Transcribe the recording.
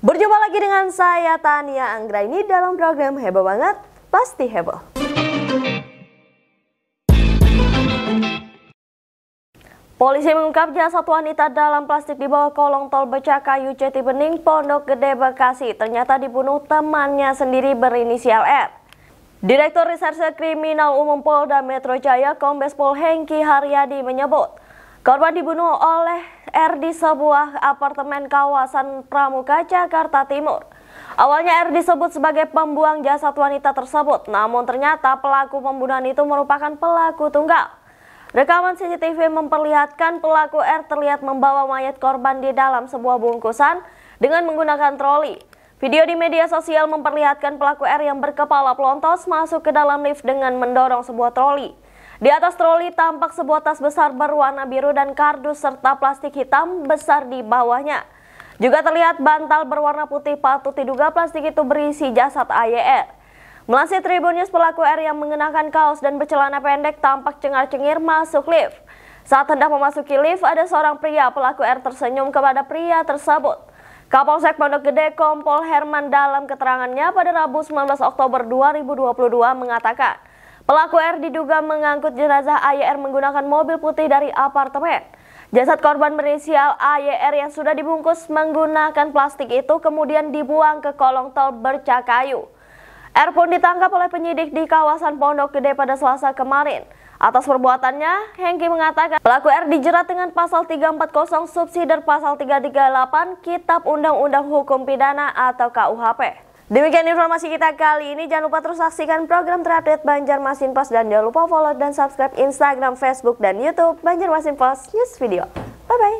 Berjumpa lagi dengan saya Tania Anggra ini dalam program Heboh Banget, Pasti Heboh. Polisi mengungkap jasad wanita dalam plastik di bawah kolong tol Becakayu Ceti Bening, Pondok Gede, Bekasi. Ternyata dibunuh temannya sendiri berinisial R. Direktur Reserse Kriminal Umum Polda Metro Jaya Kombes Pol Hengki Haryadi menyebut, Korban dibunuh oleh R di sebuah apartemen kawasan Pramuka, Jakarta Timur. Awalnya R disebut sebagai pembuang jasad wanita tersebut, namun ternyata pelaku pembunuhan itu merupakan pelaku tunggal. Rekaman CCTV memperlihatkan pelaku R terlihat membawa mayat korban di dalam sebuah bungkusan dengan menggunakan troli. Video di media sosial memperlihatkan pelaku R yang berkepala pelontos masuk ke dalam lift dengan mendorong sebuah troli. Di atas troli tampak sebuah tas besar berwarna biru dan kardus serta plastik hitam besar di bawahnya. Juga terlihat bantal berwarna putih patut diduga plastik itu berisi jasad AYR. E. Melansir Tribun News, pelaku R yang mengenakan kaos dan bercelana pendek tampak cengar-cengir masuk lift. Saat hendak memasuki lift, ada seorang pria pelaku R tersenyum kepada pria tersebut. Kapolsek Pondok Gede Kompol Herman dalam keterangannya pada Rabu 19 Oktober 2022 mengatakan, Pelaku R diduga mengangkut jenazah AYR menggunakan mobil putih dari apartemen. Jasad korban berinisial AYR yang sudah dibungkus menggunakan plastik itu kemudian dibuang ke kolong tol bercak kayu. R pun ditangkap oleh penyidik di kawasan Pondok Gede pada selasa kemarin. Atas perbuatannya, Hengki mengatakan pelaku R dijerat dengan pasal 340 subsidi pasal 338 Kitab Undang-Undang Hukum Pidana atau KUHP. Demikian informasi kita kali ini. Jangan lupa terus saksikan program terupdate Banjarmasin Post dan jangan lupa follow dan subscribe Instagram, Facebook, dan YouTube Banjarmasin Post News Video. Bye bye.